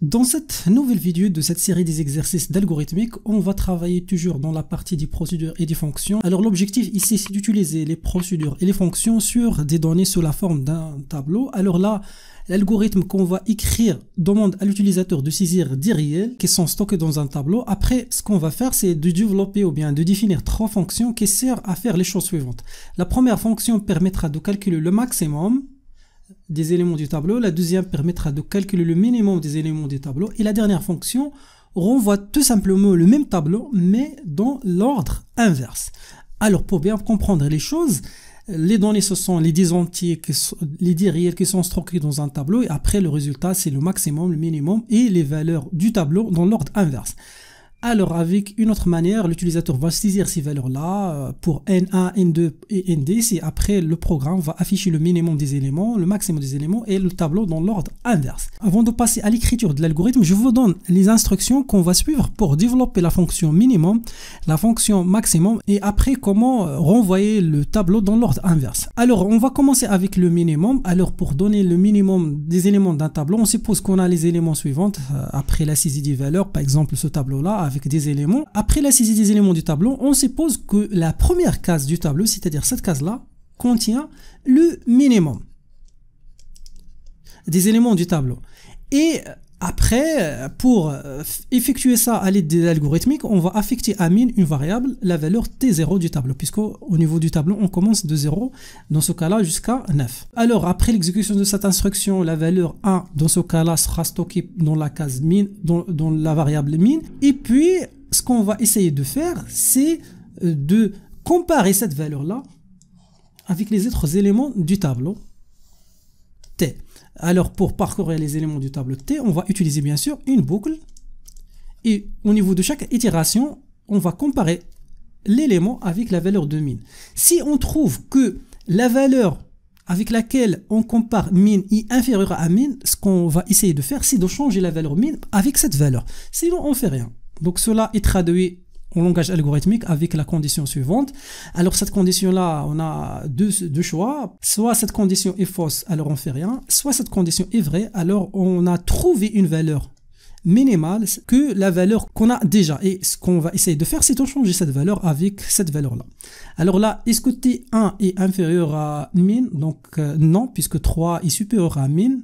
Dans cette nouvelle vidéo de cette série des exercices d'algorithmique, on va travailler toujours dans la partie des procédures et des fonctions. Alors l'objectif ici, c'est d'utiliser les procédures et les fonctions sur des données sous la forme d'un tableau. Alors là, l'algorithme qu'on va écrire demande à l'utilisateur de saisir des réels qui sont stockés dans un tableau. Après, ce qu'on va faire, c'est de développer ou bien de définir trois fonctions qui servent à faire les choses suivantes. La première fonction permettra de calculer le maximum des éléments du tableau, la deuxième permettra de calculer le minimum des éléments du tableau, et la dernière fonction renvoie tout simplement le même tableau, mais dans l'ordre inverse. Alors pour bien comprendre les choses, les données, ce sont les 10 entiers, les 10 réels qui sont stockés dans un tableau et après le résultat, c'est le maximum, le minimum et les valeurs du tableau dans l'ordre inverse. Alors avec une autre manière, l'utilisateur va saisir ces valeurs-là euh, pour N1, N2 et ND. Et après, le programme va afficher le minimum des éléments, le maximum des éléments et le tableau dans l'ordre inverse. Avant de passer à l'écriture de l'algorithme, je vous donne les instructions qu'on va suivre pour développer la fonction minimum, la fonction maximum et après comment euh, renvoyer le tableau dans l'ordre inverse. Alors on va commencer avec le minimum. Alors pour donner le minimum des éléments d'un tableau, on suppose qu'on a les éléments suivants euh, après la saisie des valeurs, par exemple ce tableau-là des éléments. Après la saisie des éléments du tableau, on suppose que la première case du tableau, c'est-à-dire cette case-là, contient le minimum des éléments du tableau. Et après, pour euh, effectuer ça à l'aide des algorithmiques, on va affecter à min une variable, la valeur t0 du tableau, Puisqu'au niveau du tableau, on commence de 0, dans ce cas-là, jusqu'à 9. Alors, après l'exécution de cette instruction, la valeur 1, dans ce cas-là, sera stockée dans la case min, dans, dans la variable min. Et puis, ce qu'on va essayer de faire, c'est euh, de comparer cette valeur-là avec les autres éléments du tableau alors pour parcourir les éléments du tableau T, on va utiliser bien sûr une boucle. Et au niveau de chaque itération, on va comparer l'élément avec la valeur de min. Si on trouve que la valeur avec laquelle on compare min est inférieure à min, ce qu'on va essayer de faire, c'est de changer la valeur min avec cette valeur. Sinon, on fait rien. Donc cela est traduit en langage algorithmique avec la condition suivante. Alors cette condition-là, on a deux, choix. Soit cette condition est fausse, alors on fait rien. Soit cette condition est vraie, alors on a trouvé une valeur minimale que la valeur qu'on a déjà. Et ce qu'on va essayer de faire, c'est de changer cette valeur avec cette valeur-là. Alors là, est-ce que T1 est inférieur à min Donc euh, non, puisque 3 est supérieur à min.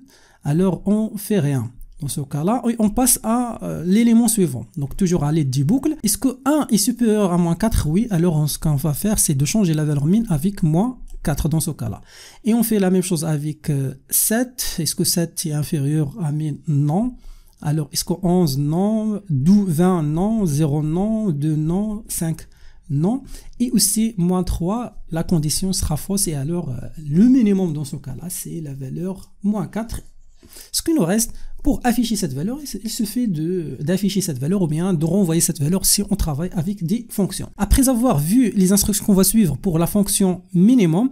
Alors on fait rien ce cas-là, on passe à euh, l'élément suivant. Donc toujours à l'aide du boucle. Est-ce que 1 est supérieur à moins 4 Oui, alors ce qu'on va faire, c'est de changer la valeur min avec moins 4 dans ce cas-là. Et on fait la même chose avec 7. Euh, est-ce que 7 est inférieur à 1000 Non. Alors, est-ce que 11 Non. 12, 20 Non. 0 Non. 2 Non. 5 non. Et aussi, moins 3, la condition sera fausse. Et alors, euh, le minimum dans ce cas-là, c'est la valeur moins 4. Ce qui nous reste, pour afficher cette valeur, il se fait d'afficher cette valeur ou bien de renvoyer cette valeur si on travaille avec des fonctions. Après avoir vu les instructions qu'on va suivre pour la fonction minimum,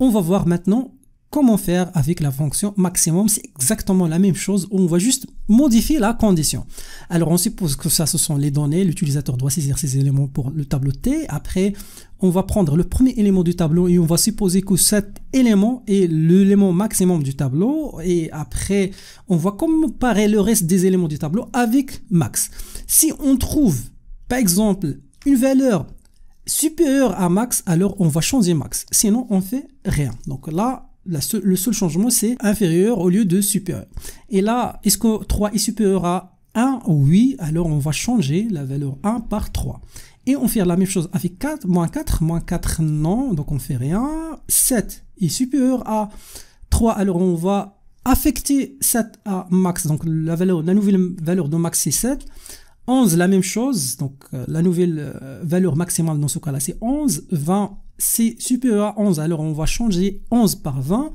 on va voir maintenant comment faire avec la fonction maximum. C'est exactement la même chose. On va juste modifier la condition. Alors on suppose que ça ce sont les données, l'utilisateur doit saisir ces éléments pour le tableau T. Après, on va prendre le premier élément du tableau et on va supposer que cet élément est l'élément maximum du tableau et après on va comparer le reste des éléments du tableau avec max. Si on trouve par exemple une valeur supérieure à max, alors on va changer max. Sinon on fait rien. Donc là, le seul changement, c'est inférieur au lieu de supérieur. Et là, est-ce que 3 est supérieur à 1 Oui, alors on va changer la valeur 1 par 3. Et on fait la même chose avec 4, moins 4, moins 4, non, donc on fait rien. 7 est supérieur à 3, alors on va affecter 7 à max, donc la, valeur, la nouvelle valeur de max c'est 7. 11, la même chose, donc euh, la nouvelle euh, valeur maximale dans ce cas-là c'est 11, 20, c'est supérieur à 11. Alors on va changer 11 par 20.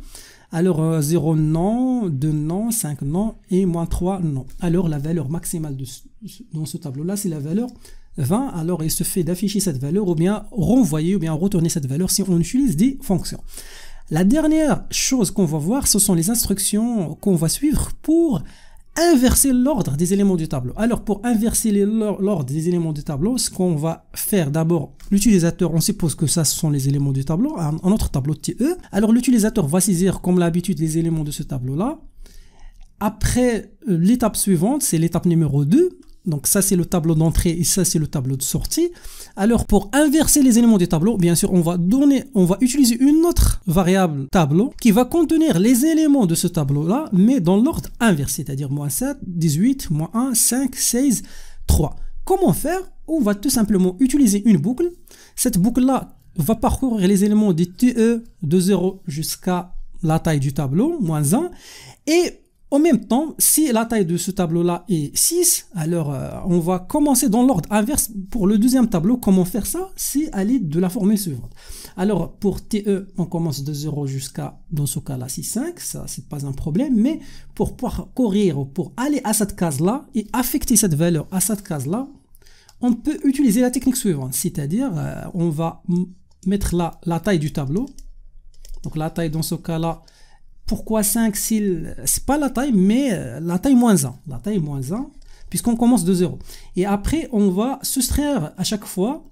Alors 0 euh, non, 2 non, 5 non et moins 3 non. Alors la valeur maximale de dans ce tableau-là, c'est la valeur 20. Alors il se fait d'afficher cette valeur ou bien renvoyer ou bien retourner cette valeur si on utilise des fonctions. La dernière chose qu'on va voir, ce sont les instructions qu'on va suivre pour inverser l'ordre des éléments du tableau. Alors pour inverser l'ordre des éléments du tableau, ce qu'on va faire d'abord, l'utilisateur, on suppose que ça ce sont les éléments du tableau, un, un autre tableau TE. E. Alors l'utilisateur va saisir comme l'habitude les éléments de ce tableau-là. Après, euh, l'étape suivante, c'est l'étape numéro 2. Donc ça c'est le tableau d'entrée et ça c'est le tableau de sortie. Alors pour inverser les éléments du tableau, bien sûr, on va donner, on va utiliser une autre variable tableau qui va contenir les éléments de ce tableau là, mais dans l'ordre inversé, c'est-à-dire moins 7, 18, moins 1, 5, 16, 3. Comment faire On va tout simplement utiliser une boucle. Cette boucle là va parcourir les éléments des TE de 0 jusqu'à la taille du tableau, moins 1, et en même temps, si la taille de ce tableau-là est 6, alors euh, on va commencer dans l'ordre inverse pour le deuxième tableau. Comment faire ça C'est aller de la formule suivante. Alors pour TE, on commence de 0 jusqu'à, dans ce cas-là, 6, 5. Ça, c'est pas un problème. Mais pour pouvoir courir, pour aller à cette case-là et affecter cette valeur à cette case-là, on peut utiliser la technique suivante. C'est-à-dire, euh, on va mettre là la taille du tableau. Donc la taille dans ce cas-là, pourquoi 5 s'il... C'est pas la taille, mais euh, la taille moins 1. La taille moins 1, puisqu'on commence de 0. Et après, on va soustraire à chaque fois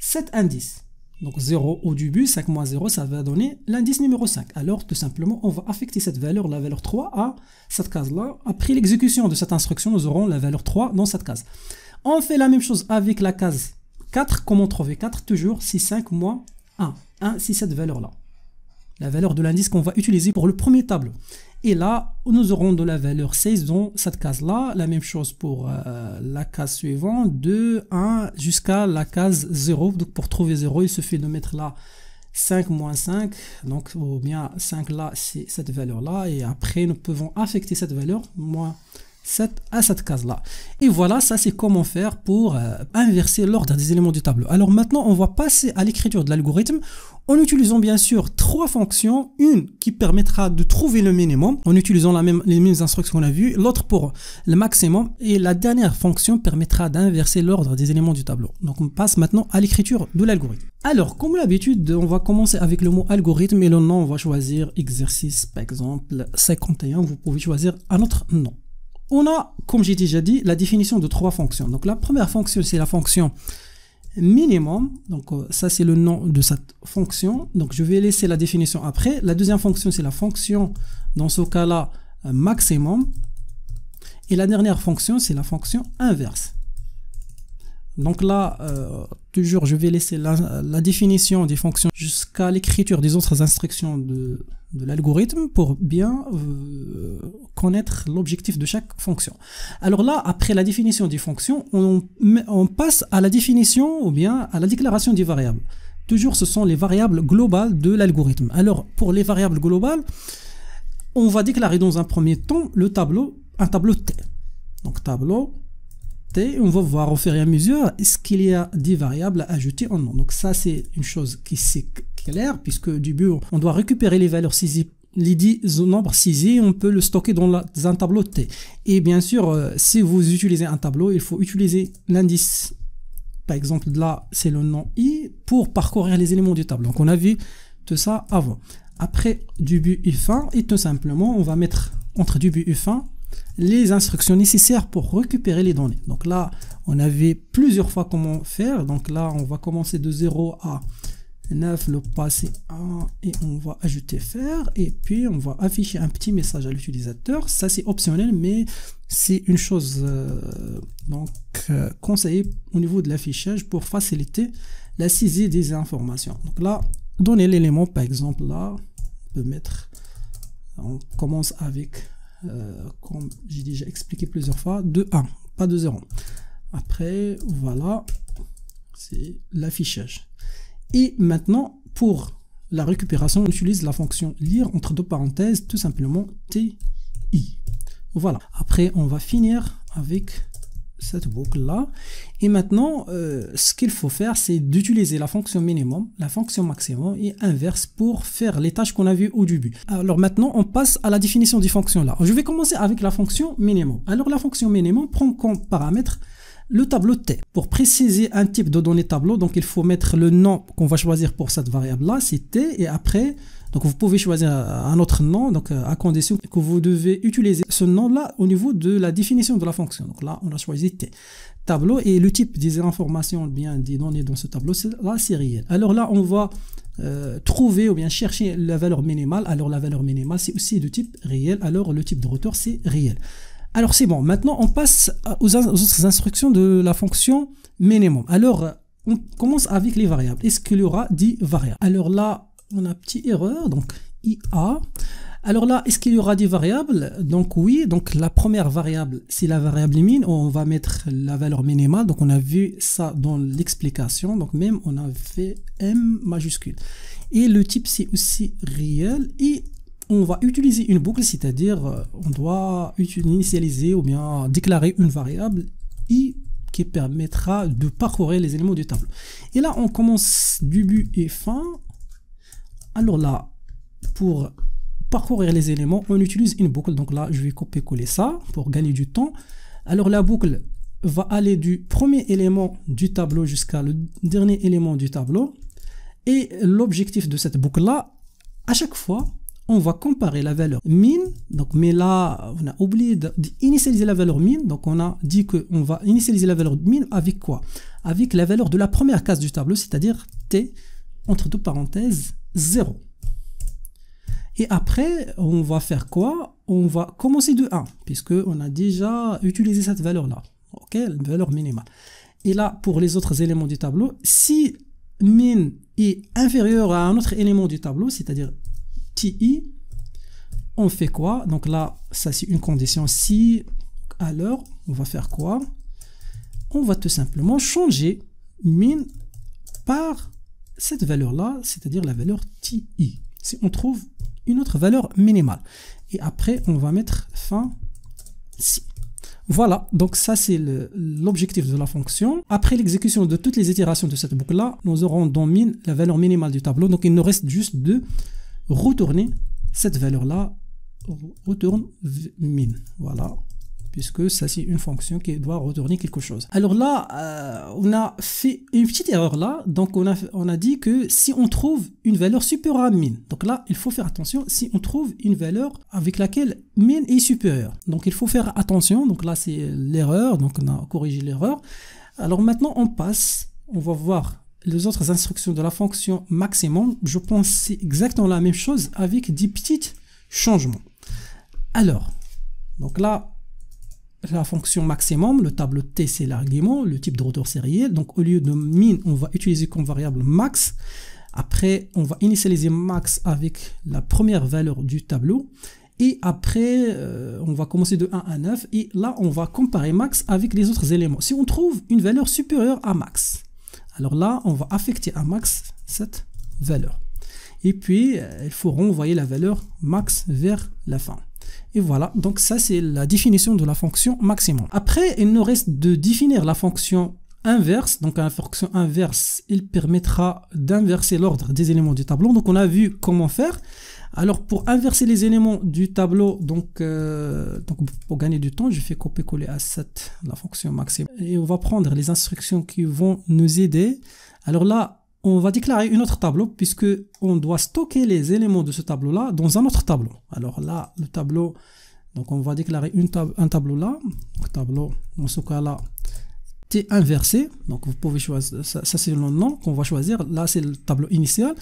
cet indice. Donc 0 au début, 5 moins 0, ça va donner l'indice numéro 5. Alors tout simplement, on va affecter cette valeur, la valeur 3, à cette case-là. Après l'exécution de cette instruction, nous aurons la valeur 3 dans cette case. On fait la même chose avec la case 4. Comment trouver 4 Toujours 6, 5 moins 1. 1, 6, cette valeur-là la valeur de l'indice qu'on va utiliser pour le premier tableau. Et là, nous aurons de la valeur 16 dans cette case-là. La même chose pour euh, la case suivante, de 1 jusqu'à la case 0. Donc pour trouver 0, il suffit de mettre là 5 moins 5, donc ou bien 5 là, c'est cette valeur-là. Et après, nous pouvons affecter cette valeur, moins 7 à cette case-là. Et voilà, ça c'est comment faire pour euh, inverser l'ordre des éléments du tableau. Alors maintenant, on va passer à l'écriture de l'algorithme en utilisant bien sûr trois fonctions, une qui permettra de trouver le minimum en utilisant la même, les mêmes instructions qu'on a vues, l'autre pour le maximum et la dernière fonction permettra d'inverser l'ordre des éléments du tableau. Donc on passe maintenant à l'écriture de l'algorithme. Alors comme l'habitude, on va commencer avec le mot algorithme et le nom, on va choisir exercice par exemple 51, vous pouvez choisir un autre nom. On a, comme j'ai déjà dit, la définition de trois fonctions. Donc la première fonction, c'est la fonction minimum. Donc euh, ça c'est le nom de cette fonction. Donc je vais laisser la définition après. La deuxième fonction c'est la fonction dans ce cas-là euh, maximum. Et la dernière fonction c'est la fonction inverse. Donc là, euh, toujours, je vais laisser la définition des fonctions jusqu'à l'écriture des autres instructions de, de l'algorithme pour bien euh, connaître l'objectif de chaque fonction. Alors là, après la définition des fonctions, on, on, passe à la définition ou bien à la déclaration des variables. Toujours, ce sont les variables globales de l'algorithme. Alors, pour les variables globales, on va déclarer dans un premier temps le tableau, un tableau T. Donc, tableau T, on va voir au fur et à mesure est-ce qu'il y a des variables à ajouter ou non. Donc, ça, c'est une chose qui s'est puisque du but, on doit récupérer les valeurs saisies l'idée nombre saisi, on peut le stocker dans, un tableau T. Et bien sûr, euh, si vous utilisez un tableau, il faut utiliser l'indice. Par exemple, là, c'est le nom I pour parcourir les éléments du tableau. Donc, on a vu tout ça avant. Après, but et fin, et tout simplement, on va mettre entre but et fin les instructions nécessaires pour récupérer les données. Donc là, on avait plusieurs fois comment faire. Donc là, on va commencer de 0 à 9 le passé 1 et on va ajouter faire et puis on va afficher un petit message à l'utilisateur ça c'est optionnel mais c'est une chose euh, donc euh, conseillée au niveau de l'affichage pour faciliter la saisie des informations donc là donner l'élément par exemple là on peut mettre on commence avec euh, comme j'ai déjà expliqué plusieurs fois de 1 pas de 0 après voilà c'est l'affichage et maintenant, pour la récupération, on utilise la fonction lire entre deux parenthèses, tout simplement ti. Voilà. Après, on va finir avec cette boucle-là. Et maintenant, euh, ce qu'il faut faire, c'est d'utiliser la fonction minimum, la fonction maximum et inverse pour faire les tâches qu'on a vues au début. Alors maintenant, on passe à la définition des fonctions là. Je vais commencer avec la fonction minimum. Alors la fonction minimum prend comme paramètre le tableau T. Pour préciser un type de données tableau, donc il faut mettre le nom qu'on va choisir pour cette variable-là, c'est T, et après, donc vous pouvez choisir un autre nom, donc euh, à condition que vous devez utiliser ce nom-là au niveau de la définition de la fonction. Donc là, on a choisi T. Tableau et le type des informations, bien des données dans ce tableau, c'est la Alors là, on va euh, trouver ou bien chercher la valeur minimale. Alors la valeur minimale, c'est aussi de type réel. Alors le type de retour, c'est réel. Alors c'est bon, maintenant on passe aux, autres instructions de la fonction minimum. Alors on commence avec les variables. Est-ce qu'il y aura des variables Alors là, on a une petite erreur, donc IA. Alors là, est-ce qu'il y aura des variables Donc oui, donc la première variable, c'est la variable min. On va mettre la valeur minimale. Donc on a vu ça dans l'explication. Donc même, on a fait M majuscule. Et le type, c'est aussi réel. Et on va utiliser une boucle, c'est-à-dire euh, on doit initialiser ou bien déclarer une variable i qui permettra de parcourir les éléments du tableau. Et là, on commence du but et fin. Alors là, pour parcourir les éléments, on utilise une boucle. Donc là, je vais copier-coller ça pour gagner du temps. Alors la boucle va aller du premier élément du tableau jusqu'à le dernier élément du tableau. Et l'objectif de cette boucle-là, à chaque fois, on va comparer la valeur min. Donc, mais là, on a oublié d'initialiser la valeur min. Donc, on a dit que on va initialiser la valeur min avec quoi Avec la valeur de la première case du tableau, c'est-à-dire t, entre deux parenthèses, 0. Et après, on va faire quoi On va commencer de 1, on a déjà utilisé cette valeur-là. OK La valeur minimale. Et là, pour les autres éléments du tableau, si min est inférieur à un autre élément du tableau, c'est-à-dire i on fait quoi Donc là, ça c'est une condition si, alors on va faire quoi On va tout simplement changer min par cette valeur-là, c'est-à-dire la valeur ti. Si on trouve une autre valeur minimale. Et après, on va mettre fin si. Voilà, donc ça c'est l'objectif de la fonction. Après l'exécution de toutes les itérations de cette boucle-là, nous aurons dans min la valeur minimale du tableau. Donc il nous reste juste deux retourner cette valeur-là, retourne min. Voilà, puisque ça c'est une fonction qui doit retourner quelque chose. Alors là, euh, on a fait une petite erreur là, donc on a, on a dit que si on trouve une valeur supérieure à mine donc là il faut faire attention si on trouve une valeur avec laquelle min est supérieure. Donc il faut faire attention, donc là c'est l'erreur, donc on a corrigé l'erreur. Alors maintenant on passe, on va voir les autres instructions de la fonction maximum, je pense c'est exactement la même chose avec des petits changements. Alors, donc là, la fonction maximum, le tableau T c'est l'argument, le type de retour sériel. Donc au lieu de min, on va utiliser comme variable max. Après, on va initialiser max avec la première valeur du tableau. Et après, euh, on va commencer de 1 à 9. Et là, on va comparer max avec les autres éléments. Si on trouve une valeur supérieure à max, alors là, on va affecter à max cette valeur. Et puis, euh, il faut renvoyer la valeur max vers la fin. Et voilà, donc ça c'est la définition de la fonction maximum. Après, il nous reste de définir la fonction inverse. Donc la fonction inverse, il permettra d'inverser l'ordre des éléments du tableau. Donc on a vu comment faire. Alors pour inverser les éléments du tableau, euh, donc, pour gagner du temps, je fais copier-coller à 7 la fonction maximum. Et on va prendre les instructions qui vont nous aider. Alors là, on va déclarer une autre tableau puisque on doit stocker les éléments de ce tableau-là dans un autre tableau. Alors là, le tableau, donc on va déclarer un tableau là, donc tableau dans ce cas-là T inversé. Donc vous pouvez choisir, ça c'est le nom qu'on va choisir. Là c'est le tableau initial.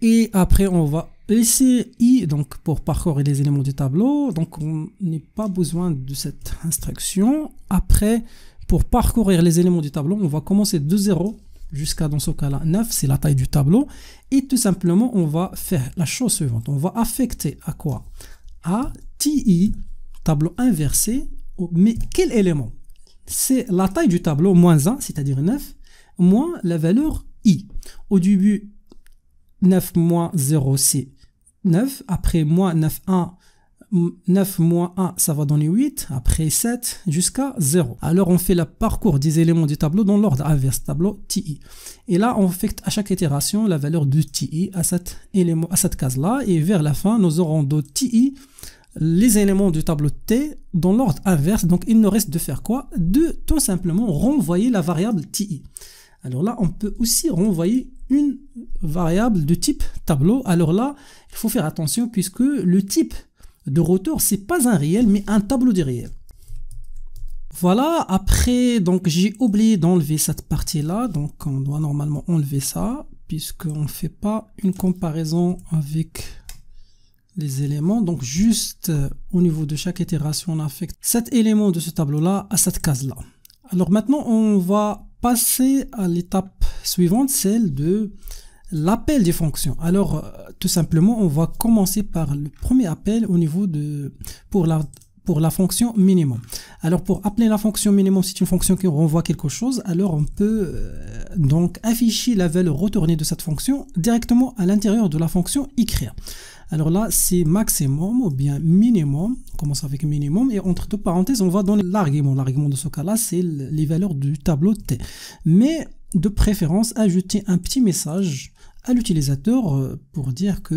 Et après on va PCI, donc pour parcourir les éléments du tableau, donc on n'a pas besoin de cette instruction. Après, pour parcourir les éléments du tableau, on va commencer de 0 jusqu'à dans ce cas-là 9, c'est la taille du tableau. Et tout simplement, on va faire la chose suivante. On va affecter à quoi À TI, tableau inversé, mais quel élément C'est la taille du tableau moins 1, c'est-à-dire 9, moins la valeur i. Au début, 9 moins 0, c'est 9. Après moins 9, 1, 9 moins 1, ça va donner 8. Après 7, jusqu'à 0. Alors, on fait le parcours des éléments du tableau dans l'ordre inverse, tableau TI. Et là, on fait à chaque itération la valeur de TI à cet élément, à cette case-là. Et vers la fin, nous aurons de TI les éléments du tableau T dans l'ordre inverse. Donc, il nous reste de faire quoi De tout simplement renvoyer la variable TI. Alors là, on peut aussi renvoyer une variable de type tableau. Alors là, il faut faire attention puisque le type de rotor, c'est pas un réel, mais un tableau de réel. Voilà, après, donc j'ai oublié d'enlever cette partie-là, donc on doit normalement enlever ça, puisqu'on ne fait pas une comparaison avec les éléments. Donc juste euh, au niveau de chaque itération, on affecte cet élément de ce tableau-là à cette case-là. Alors maintenant, on va passer à l'étape suivante, celle de l'appel des fonctions. Alors, euh, tout simplement, on va commencer par le premier appel au niveau de pour la pour la fonction minimum. Alors pour appeler la fonction minimum, c'est une fonction qui renvoie quelque chose, alors on peut euh, donc afficher la valeur retournée de cette fonction directement à l'intérieur de la fonction écrire. Alors là, c'est maximum ou bien minimum, on commence avec minimum, et entre deux parenthèses, on va donner l'argument. L'argument de ce cas-là, c'est les valeurs du tableau T. Mais de préférence, ajouter un petit message à l'utilisateur euh, pour dire que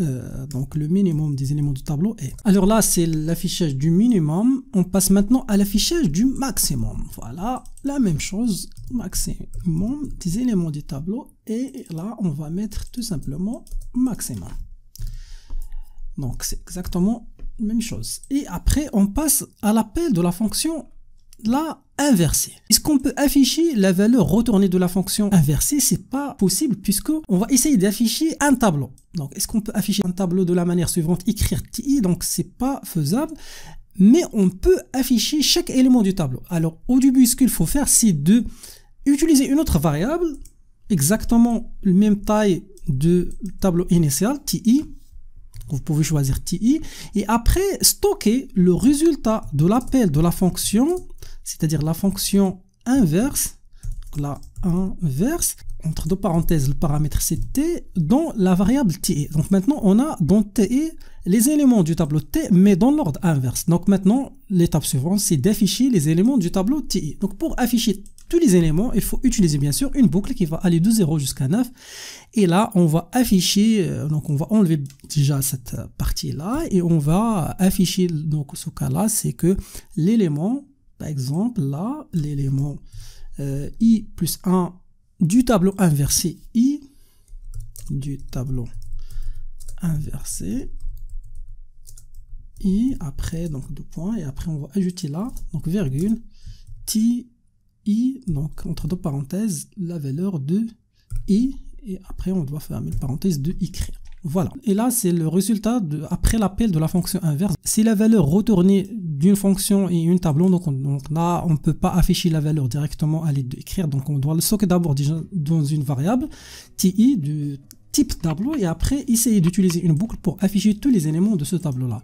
euh, euh, le minimum des éléments du tableau est. Alors là, c'est l'affichage du minimum. On passe maintenant à l'affichage du maximum. Voilà, la même chose, maximum des éléments du tableau. Et là, on va mettre tout simplement maximum. Donc c'est exactement la même chose. Et après, on passe à l'appel de la fonction la inversée. Est-ce qu'on peut afficher la valeur retournée de la fonction inversée C'est pas possible puisque on va essayer d'afficher un tableau. Donc est-ce qu'on peut afficher un tableau de la manière suivante Écrire TI, donc c'est pas faisable. Mais on peut afficher chaque élément du tableau. Alors au début, ce qu'il faut faire, c'est de utiliser une autre variable exactement la même taille de tableau initial, TI, vous pouvez choisir TI, et après stocker le résultat de l'appel de la fonction, c'est-à-dire la fonction inverse, la inverse, entre deux parenthèses, le paramètre c'est T, dans la variable TI. Donc maintenant, on a dans TI les éléments du tableau T, mais dans l'ordre inverse. Donc maintenant, l'étape suivante, c'est d'afficher les éléments du tableau TI. Donc pour afficher les éléments, il faut utiliser bien sûr une boucle qui va aller de 0 jusqu'à 9. Et là, on va afficher, euh, donc on va enlever déjà cette euh, partie-là et on va afficher, donc ce cas-là, c'est que l'élément, par exemple, là, l'élément euh, i plus 1 du tableau inversé i, du tableau inversé i, après, donc deux points, et après on va ajouter là, donc virgule, ti i, donc entre deux parenthèses, la valeur de i, et après on doit fermer une parenthèse de y. Voilà. Et là, c'est le résultat de, après l'appel de la fonction inverse. si la valeur retournée d'une fonction et une tableau. Donc, on, là, on ne peut pas afficher la valeur directement à l'aide d'écrire Donc, on doit le stocker d'abord dans une variable ti de type tableau et après essayer d'utiliser une boucle pour afficher tous les éléments de ce tableau là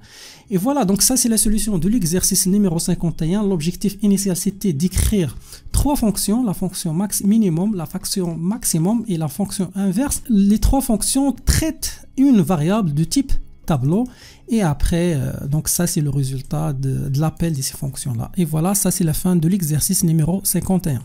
et voilà donc ça c'est la solution de l'exercice numéro 51 l'objectif initial c'était d'écrire trois fonctions la fonction max minimum la fonction maximum et la fonction inverse les trois fonctions traitent une variable de type tableau et après euh, donc ça c'est le résultat de, de l'appel de ces fonctions là et voilà ça c'est la fin de l'exercice numéro 51